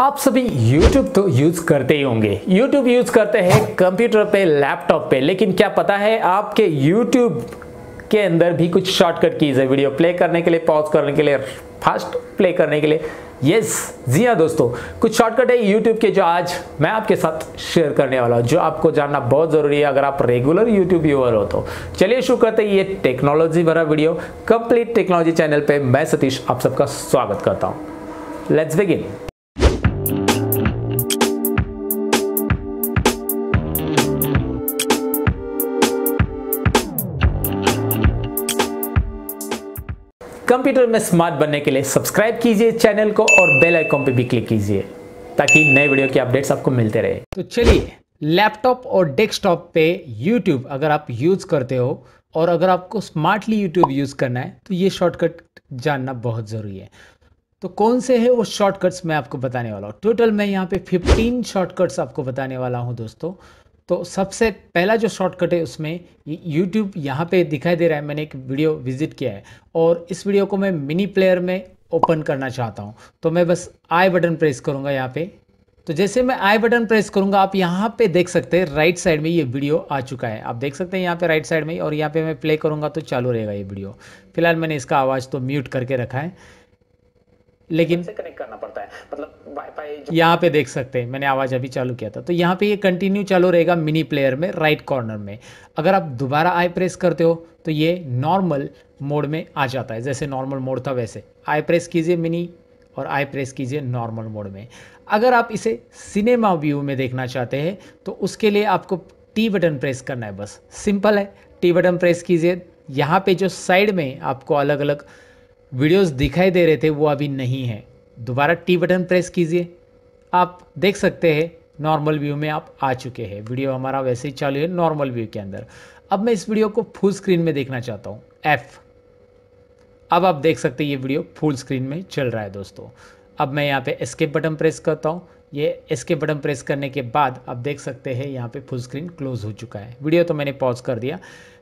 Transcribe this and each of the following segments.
आप सभी YouTube तो यूज करते ही होंगे YouTube यूज करते हैं कंप्यूटर पे लैपटॉप पे लेकिन क्या पता है आपके YouTube के अंदर भी कुछ शॉर्टकट कीज है वीडियो प्ले करने के लिए पॉज करने के लिए फास्ट प्ले करने के लिए यस जी हाँ दोस्तों कुछ शॉर्टकट है यूट्यूब के जो आज मैं आपके साथ शेयर करने वाला हूँ जो आपको जानना बहुत ज़रूरी है अगर आप रेगुलर यूट्यूब व्यूअर हो तो चलिए शुरू करते हैं ये टेक्नोलॉजी भरा वीडियो कंप्लीट टेक्नोलॉजी चैनल पे मैं सतीश आप सबका स्वागत करता हूँ लेट्स बिगिन कंप्यूटर में स्मार्ट बनने के लिए सब्सक्राइब कीजिए चैनल को और बेल आइकॉन पर भी क्लिक कीजिए ताकि नए वीडियो के अपडेट्स आपको मिलते रहे तो चलिए लैपटॉप और डेस्कटॉप पे यूट्यूब अगर आप यूज़ करते हो और अगर आपको स्मार्टली यूट्यूब यूज़ करना है तो ये शॉर्टकट जानना बहुत ज़रूरी है तो कौन से है वो शॉर्टकट्स मैं आपको बताने वाला हूँ टोटल मैं यहाँ पे 15 शॉर्टकट्स आपको बताने वाला हूँ दोस्तों तो सबसे पहला जो शॉर्टकट है उसमें यूट्यूब यहाँ पे दिखाई दे रहा है मैंने एक वीडियो विजिट किया है और इस वीडियो को मैं मिनी प्लेयर में ओपन करना चाहता हूँ तो मैं बस आई बटन प्रेस करूँगा यहाँ पे तो जैसे मैं आई बटन प्रेस करूंगा आप यहाँ पे देख सकते हैं राइट साइड में ये वीडियो आ चुका है आप देख सकते हैं यहाँ पे राइट साइड में और यहाँ पे मैं प्ले करूंगा तो चालू रहेगा ये वीडियो फिलहाल मैंने इसका आवाज़ तो म्यूट करके रखा है लेकिन कनेक्ट करना पड़ता है मतलब वाईफाई यहाँ पे देख सकते हैं मैंने आवाज़ अभी चालू किया था तो यहाँ पे ये कंटिन्यू चालू रहेगा मिनी प्लेयर में राइट कॉर्नर में अगर आप दोबारा आई प्रेस करते हो तो ये नॉर्मल मोड में आ जाता है जैसे नॉर्मल मोड था वैसे आई प्रेस कीजिए मिनी और आई प्रेस कीजिए नॉर्मल मोड में अगर आप इसे सिनेमा व्यू में देखना चाहते हैं तो उसके लिए आपको टी बटन प्रेस करना है बस सिंपल है टी बटन प्रेस कीजिए यहाँ पे जो साइड में आपको अलग अलग वीडियोस दिखाई दे रहे थे वो अभी नहीं है दोबारा टी बटन प्रेस कीजिए आप देख सकते हैं नॉर्मल व्यू में आप आ चुके हैं वीडियो हमारा वैसे ही चालू है नॉर्मल व्यू के अंदर अब मैं इस वीडियो को फुल स्क्रीन में देखना चाहता हूँ एफ़ अब आप देख सकते हैं ये वीडियो फुल स्क्रीन में चल रहा है दोस्तों अब मैं यहाँ पे एस्केप बटन प्रेस करता हूँ ये एस्केप बटन प्रेस करने के बाद आप देख सकते हैं यहाँ पे फुल स्क्रीन क्लोज हो चुका है वीडियो तो मैंने पॉज कर दिया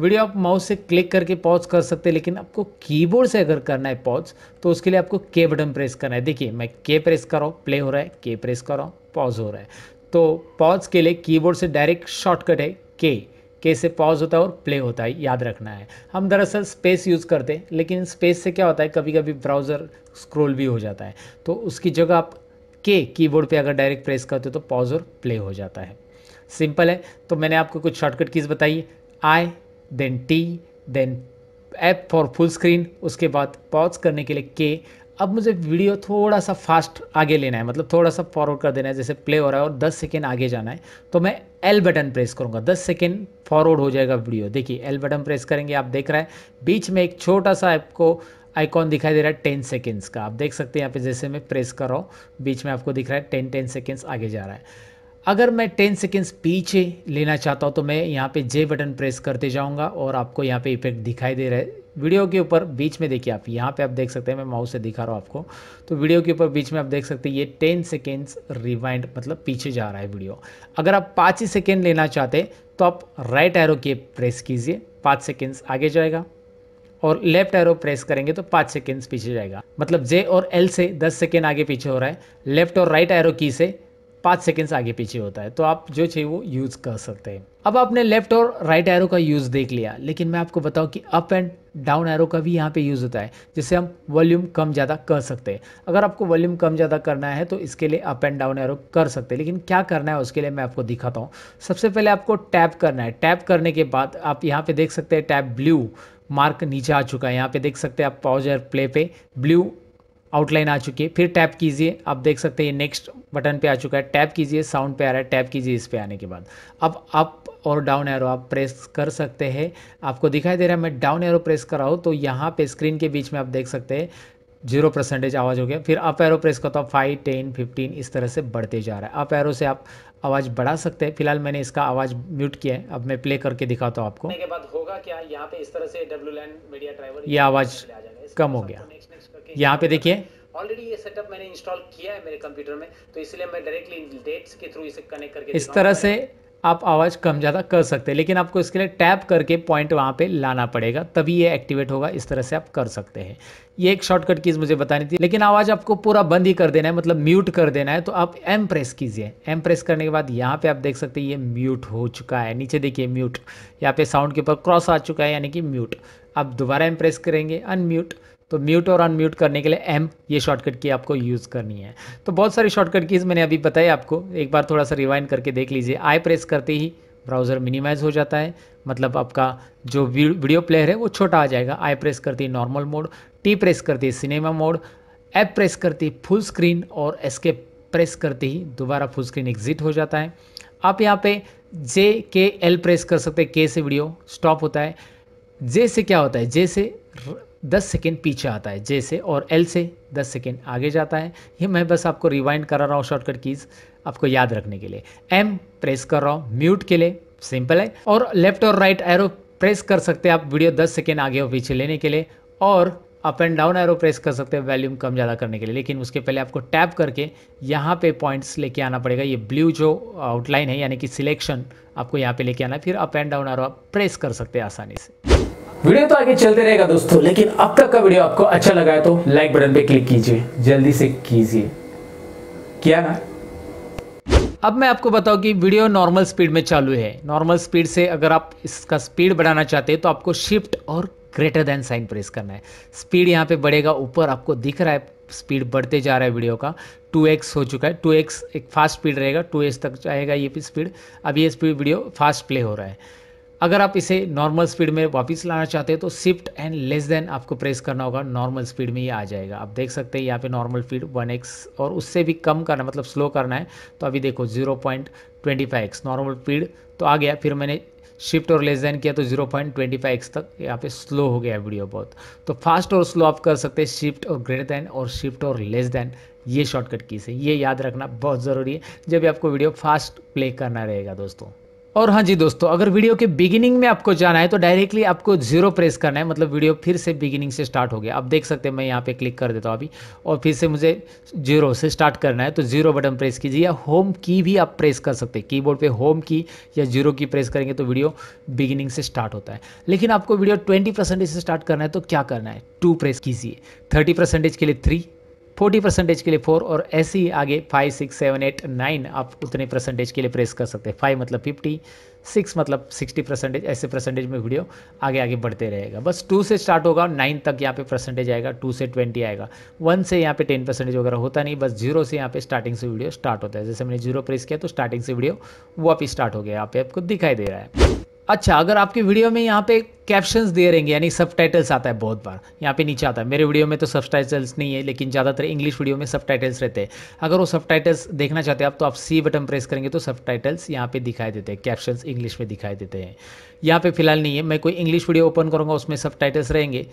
वीडियो आप माउस से क्लिक करके पॉज कर सकते हैं लेकिन आपको कीबोर्ड से अगर करना है पॉज तो उसके लिए आपको के बटन प्रेस करना है देखिए मैं के प्रेस कर रहा हूँ प्ले हो रहा है के प्रेस कर रहा हूँ पॉज हो रहा है तो पॉज के लिए कीबोर्ड से डायरेक्ट शॉर्टकट है के के से पॉज होता है और प्ले होता है याद रखना है हम दरअसल स्पेस यूज़ करते हैं लेकिन स्पेस से क्या होता है कभी कभी ब्राउज़र स्क्रॉल भी हो जाता है तो उसकी जगह आप के कीबोर्ड पे अगर डायरेक्ट प्रेस करते हो तो पॉज और प्ले हो जाता है सिंपल है तो मैंने आपको कुछ शॉर्टकट कीज़ बताई I then T then F for full screen उसके बाद पॉज करने के लिए के अब मुझे वीडियो थोड़ा सा फास्ट आगे लेना है मतलब थोड़ा सा फॉरवर्ड कर देना है जैसे प्ले हो रहा है और 10 सेकेंड आगे जाना है तो मैं एल बटन प्रेस करूंगा 10 सेकेंड फॉरवर्ड हो जाएगा वीडियो देखिए एल बटन प्रेस करेंगे आप देख रहा है बीच में एक छोटा सा आपको आइकॉन दिखाई दे रहा है टेन सेकेंड्स का आप देख सकते हैं यहाँ पे जैसे मैं प्रेस कर रहा हूँ बीच में आपको दिख रहा है टेन टेन सेकेंड्स आगे जा रहा है अगर मैं टेन सेकेंड्स पीछे लेना चाहता हूँ तो मैं यहाँ पे जे बटन प्रेस करते जाऊँगा और आपको यहाँ पे इफेक्ट दिखाई दे रहा है वीडियो के ऊपर बीच में देखिए आप यहाँ पे आप देख सकते हैं मैं माउस से दिखा रहा हूँ आपको तो वीडियो के ऊपर बीच में आप देख सकते हैं ये टेन सेकेंड्स रिवाइंड मतलब पीछे जा रहा है वीडियो अगर आप पाँच ही सेकेंड लेना चाहते तो आप राइट एरो के प्रेस कीजिए पाँच सेकेंड्स आगे जाएगा और लेफ्ट एरो प्रेस करेंगे तो पाँच सेकेंड्स पीछे जाएगा मतलब जे और एल से दस सेकेंड आगे पीछे हो रहा है लेफ्ट और राइट एरो की से पाँच सेकेंड्स आगे पीछे होता है तो आप जो चाहिए वो यूज़ कर सकते हैं अब आपने लेफ्ट और राइट एरो का यूज़ देख लिया लेकिन मैं आपको बताऊं कि अप एंड डाउन एरो का भी यहाँ पे यूज़ होता है जिससे हम वॉल्यूम कम ज़्यादा कर सकते हैं अगर आपको वॉल्यूम कम ज़्यादा करना है तो इसके लिए अप एंड डाउन एरो कर सकते हैं लेकिन क्या करना है उसके लिए मैं आपको दिखाता हूँ सबसे पहले आपको टैप करना है टैप करने के बाद आप यहाँ पर देख सकते हैं टैप ब्लू मार्क नीचे आ चुका है यहाँ पे देख सकते हैं आप पाउजर प्ले पे ब्लू आउटलाइन आ चुकी है फिर टैप कीजिए आप देख सकते हैं ये नेक्स्ट बटन पे आ चुका है टैप कीजिए साउंड पे आ रहा है टैप कीजिए इस पे आने के बाद अब अप और डाउन एरो आप प्रेस कर सकते हैं आपको दिखाई दे रहा है मैं डाउन एरो प्रेस कर रहा हूँ तो यहाँ पे स्क्रीन के बीच में आप देख सकते हैं जीरो परसेंटेज आवाज़ हो गया फिर अप एरो प्रेस करता हूँ फाइव टेन फिफ्टीन इस तरह से बढ़ते जा रहा है अप एरो से आप आवाज़ बढ़ा सकते हैं फिलहाल मैंने इसका आवाज़ म्यूट किया है अब मैं प्ले करके दिखाता हूँ आपको के बाद होगा क्या यहाँ पे इस तरह से डब्ल्यू मीडिया ड्राइवर ये आवाज़ कम हो गया यहाँ पे देखिए ऑलरेडी ये सेटअप मैंने इंस्टॉल किया है मेरे कंप्यूटर में तो इसलिए मैं डायरेक्टली डेट्स के थ्रू इसे कनेक्ट करके इस तरह से आप आवाज़ कम ज़्यादा कर सकते हैं लेकिन आपको इसके लिए टैप करके पॉइंट वहाँ पे लाना पड़ेगा तभी ये एक्टिवेट होगा इस तरह से आप कर सकते हैं ये एक शॉर्टकट चीज़ मुझे बतानी थी लेकिन आवाज़ आपको पूरा बंद ही कर देना है मतलब म्यूट कर देना है तो आप एम प्रेस कीजिए एम प्रेस करने के बाद यहाँ पर आप देख सकते हैं ये म्यूट हो चुका है नीचे देखिए म्यूट यहाँ पर साउंड के ऊपर क्रॉस आ चुका है यानी कि म्यूट आप दोबारा एम प्रेस करेंगे अनम्यूट तो म्यूट और अनम्यूट करने के लिए एम ये शॉर्टकट की आपको यूज़ करनी है तो बहुत सारी शॉर्टकट कीज़ मैंने अभी बताई आपको एक बार थोड़ा सा रिवाइंड करके देख लीजिए आई प्रेस करते ही ब्राउज़र मिनिमाइज़ हो जाता है मतलब आपका जो वीडियो प्लेयर है वो छोटा आ जाएगा आई प्रेस करती है नॉर्मल मोड टी प्रेस करती है सिनेमा मोड एप प्रेस करती है फुल स्क्रीन और एस्केप प्रेस करते ही दोबारा फुल स्क्रीन एग्जिट हो जाता है आप यहाँ पे जे के एल प्रेस कर सकते हैं के से वीडियो स्टॉप होता है जे से क्या होता है जे से 10 सेकेंड पीछे आता है जे से और एल से 10 सेकेंड आगे जाता है ये मैं बस आपको रिवाइंड करा रहा हूँ शॉर्टकट कीज़ आपको याद रखने के लिए एम प्रेस कर रहा हूँ म्यूट के लिए सिंपल है और लेफ्ट और राइट एरो प्रेस कर सकते हैं आप वीडियो 10 सेकेंड आगे और पीछे लेने के लिए और up and down arrow press कर सकते हैं वैल्यूम कम ज़्यादा करने के लिए लेकिन उसके पहले आपको टैप करके यहाँ पे पॉइंट्स लेके आना पड़ेगा ये ब्लू जो आउटलाइन है यानी कि सिलेक्शन आपको यहाँ पे लेके आना है फिर अप एंड डाउन एरो आप प्रेस कर सकते हैं आसानी से वीडियो तो आगे चलते रहेगा दोस्तों लेकिन अब तक का वीडियो आपको अच्छा लगा है तो लाइक बटन पे क्लिक कीजिए जल्दी से कीजिए क्या ना अब मैं आपको बताऊं कि वीडियो नॉर्मल स्पीड में चालू है नॉर्मल स्पीड से अगर आप इसका स्पीड बढ़ाना चाहते हैं तो आपको शिफ्ट और ग्रेटर देन साइन प्रेस करना है स्पीड यहाँ पे बढ़ेगा ऊपर आपको दिख रहा है स्पीड बढ़ते जा रहा है वीडियो का 2x हो चुका है 2x एक फास्ट स्पीड रहेगा 2x तक जाएगा ये भी स्पीड अब ये स्पीड वीडियो फास्ट प्ले हो रहा है अगर आप इसे नॉर्मल स्पीड में वापस लाना चाहते हैं तो शिफ्ट एंड लेस देन आपको प्रेस करना होगा नॉर्मल स्पीड में ये आ जाएगा आप देख सकते हैं यहाँ पे नॉर्मल स्पीड 1x और उससे भी कम करना मतलब स्लो करना है तो अभी देखो 0.25x नॉर्मल स्पीड तो आ गया फिर मैंने शिफ्ट और लेस देन किया तो 0.25x तक यहाँ पे स्लो हो गया वीडियो बहुत तो फास्ट और स्लो आप कर सकते हैं शिफ्ट और ग्रेटर देन और शिफ्ट और लेस देन ये शॉर्टकट कीज है ये याद रखना बहुत ज़रूरी है जब भी आपको वीडियो फास्ट प्ले करना रहेगा दोस्तों और हाँ जी दोस्तों अगर वीडियो के बिगिनिंग में आपको जाना है तो डायरेक्टली आपको जीरो प्रेस करना है मतलब वीडियो फिर से बिगिनिंग से स्टार्ट हो गया आप देख सकते हैं मैं यहाँ पे क्लिक कर देता हूँ अभी और फिर से मुझे जीरो से स्टार्ट करना है तो जीरो बटन प्रेस कीजिए या होम की भी आप प्रेस कर सकते हैं कीबोर्ड पर होम की या जीरो की प्रेस करेंगे तो वीडियो बिगिनिंग से स्टार्ट होता है लेकिन आपको वीडियो ट्वेंटी से स्टार्ट करना है तो क्या करना है टू प्रेस कीजिए थर्टी के लिए थ्री फोर्टी परसेंटेज के लिए फोर और ऐसे ही e आगे five six seven eight nine आप उतने परसेंटेज के लिए प्रेस कर सकते हैं फाइव मतलब फिफ्टी सिक्स मतलब सिक्सटी परसेंटेज ऐसे परसेंटेज में वीडियो आगे आगे बढ़ते रहेगा बस टू से स्टार्ट होगा नाइन तक यहाँ पे परसेंटेज आएगा टू से ट्वेंटी आएगा वन से यहाँ पे टेन परसेंटेज वगैरह होता नहीं बस जीरो से यहाँ पे स्टार्टिंग से वीडियो स्टार्ट होता है जैसे मैंने जीरो प्रेस किया तो स्टार्टिंग से वीडियो वो वापस स्टार्ट हो गया यहाँ पे आपको दिखाई दे रहा है अच्छा अगर आपके वीडियो में यहाँ पे कैप्शंस दे रहेंगे यानी सब टाइटल्स आता है बहुत बार यहाँ पे नीचे आता है मेरे वीडियो में तो सब टाइटल्स नहीं है लेकिन ज़्यादातर इंग्लिश वीडियो में सब टाइटल्स रहते हैं अगर वो सब टाइटल्स देखना चाहते हैं आप तो आप सी बटन प्रेस करेंगे तो सब टाइटल्स यहाँ पे दिखाई देते हैं कैप्शन इंग्लिश में दिखाई देते हैं यहाँ पे फिलहाल नहीं है मैं कोई इंग्लिश वीडियो ओपन करूँगा उसमें सब टाइटल्स रहेंगे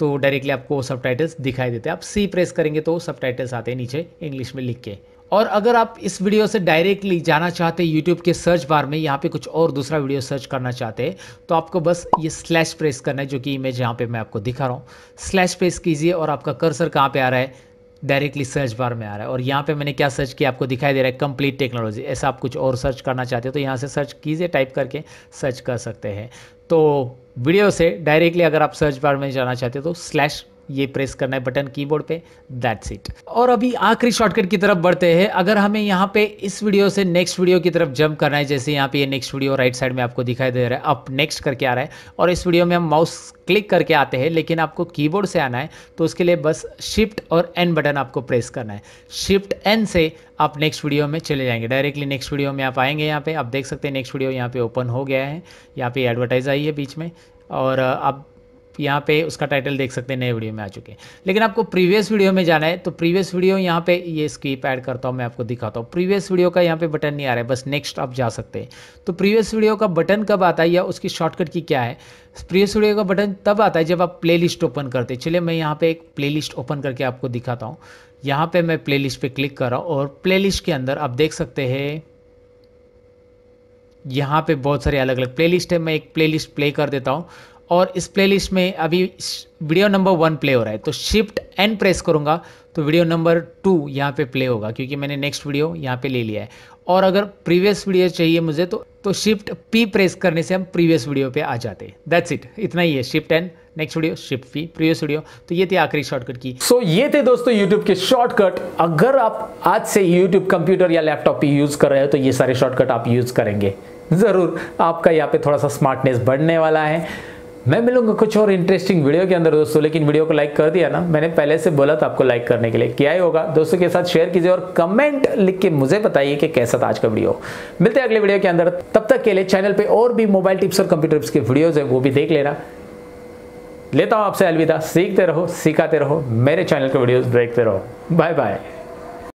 तो डायरेक्टली आपको वो सब टाइटल्स दिखाई देते हैं आप सी प्रेस करेंगे तो सब टाइटल्स आते हैं नीचे इंग्लिश में लिख के और अगर आप इस वीडियो से डायरेक्टली जाना चाहते हैं यूट्यूब के सर्च बार में यहाँ पे कुछ और दूसरा वीडियो सर्च करना चाहते हैं तो आपको बस ये स्लैश प्रेस करना है जो कि इमेज यहाँ पे मैं आपको दिखा रहा हूँ स्लैश प्रेस कीजिए और आपका कर्सर कहाँ पे आ रहा है डायरेक्टली सर्च बार में आ रहा है और यहाँ पे मैंने क्या सर्च किया आपको दिखाई दे रहा है कंप्लीट टेक्नोलॉजी ऐसा आप कुछ और सर्च करना चाहते हो तो यहाँ से सर्च कीजिए टाइप करके सर्च कर सकते हैं तो वीडियो से डायरेक्टली अगर आप सर्च बार में जाना चाहते हो तो स्लैश ये प्रेस करना है बटन कीबोर्ड पे दैट्स इट और अभी आखिरी शॉर्टकट की तरफ बढ़ते हैं अगर हमें यहाँ पे इस वीडियो से नेक्स्ट वीडियो की तरफ जंप करना है जैसे यहाँ पे ये नेक्स्ट वीडियो राइट साइड में आपको दिखाई दे रहा है अप नेक्स्ट करके आ रहा है और इस वीडियो में हम माउस क्लिक करके आते हैं लेकिन आपको कीबोर्ड से आना है तो उसके लिए बस शिफ्ट और एन बटन आपको प्रेस करना है शिफ्ट एन से आप नेक्स्ट वीडियो में चले जाएंगे डायरेक्टली नेक्स्ट वीडियो में आप आएंगे यहाँ पे आप देख सकते हैं नेक्स्ट वीडियो यहाँ पे ओपन हो गया है यहाँ पे एडवर्टाइज आई है बीच में और आप यहाँ पे उसका टाइटल देख सकते हैं नए वीडियो में आ चुके हैं लेकिन आपको प्रीवियस वीडियो में जाना है तो प्रीवियस वीडियो यहाँ पे ये स्कीप ऐड करता हूँ मैं आपको दिखाता हूँ प्रीवियस वीडियो का यहाँ पे बटन नहीं आ रहा है बस नेक्स्ट आप जा सकते हैं तो प्रीवियस वीडियो का बटन कब आता है या उसकी शॉर्टकट की क्या है प्रीवियस वीडियो का बटन तब आता है जब आप प्ले ओपन करते चलिए मैं यहाँ पे एक प्ले ओपन करके आपको दिखाता हूँ यहाँ पे मैं प्ले पे क्लिक कर रहा हूँ और प्ले के अंदर आप देख सकते हैं यहाँ पे बहुत सारे अलग अलग प्लेलिस्ट है मैं एक प्लेलिस्ट प्ले कर देता हूँ और इस प्लेलिस्ट में अभी वीडियो नंबर वन प्ले हो रहा है तो शिफ्ट एन प्रेस करूँगा तो वीडियो नंबर टू यहाँ पे प्ले होगा क्योंकि मैंने नेक्स्ट वीडियो यहाँ पे ले लिया है और अगर प्रीवियस वीडियो चाहिए मुझे तो तो शिफ्ट पी प्रेस करने से हम प्रीवियस वीडियो पे आ जाते हैं दैट्स इट इतना ही है shift N next video shift P previous video तो ये थी आखिरी शॉर्टकट की सो so, ये थे दोस्तों यूट्यूब के शॉर्टकट अगर आप आज से यूट्यूब कंप्यूटर या लैपटॉप पर यूज़ कर रहे हो तो ये सारे शॉर्टकट आप यूज़ करेंगे ज़रूर आपका यहाँ पे थोड़ा सा स्मार्टनेस बढ़ने वाला है मैं मिलूंगा कुछ और इंटरेस्टिंग वीडियो के अंदर दोस्तों लेकिन वीडियो को लाइक कर दिया ना मैंने पहले से बोला था आपको लाइक करने के लिए क्या ही होगा दोस्तों के साथ शेयर कीजिए और कमेंट लिख के मुझे बताइए कि कैसा था आज का वीडियो मिलते हैं अगले वीडियो के अंदर तब तक के लिए चैनल पर और भी मोबाइल टिप्स और कंप्यूटर टिप्स के वीडियोज है वो भी देख लेना लेता हूँ आपसे अलविदा सीखते रहो सिखाते रहो मेरे चैनल के वीडियो देखते रहो बाय बाय